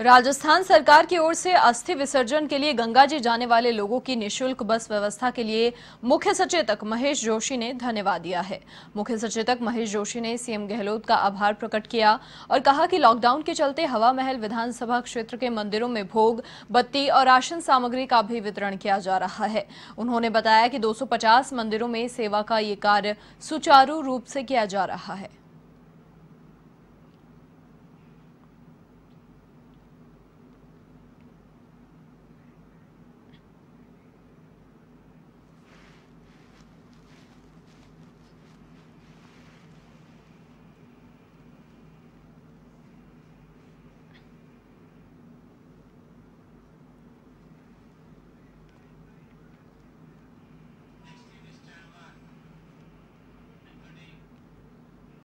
राजस्थान सरकार की ओर से अस्थि विसर्जन के लिए गंगाजी जाने वाले लोगों की निशुल्क बस व्यवस्था के लिए मुख्य सचेतक महेश जोशी ने धन्यवाद दिया है मुख्य सचेतक महेश जोशी ने सीएम गहलोत का आभार प्रकट किया और कहा कि लॉकडाउन के चलते हवा महल विधानसभा क्षेत्र के मंदिरों में भोग बत्ती और राशन सामग्री का भी वितरण किया जा रहा है उन्होंने बताया कि दो मंदिरों में सेवा का ये कार्य सुचारू रूप से किया जा रहा है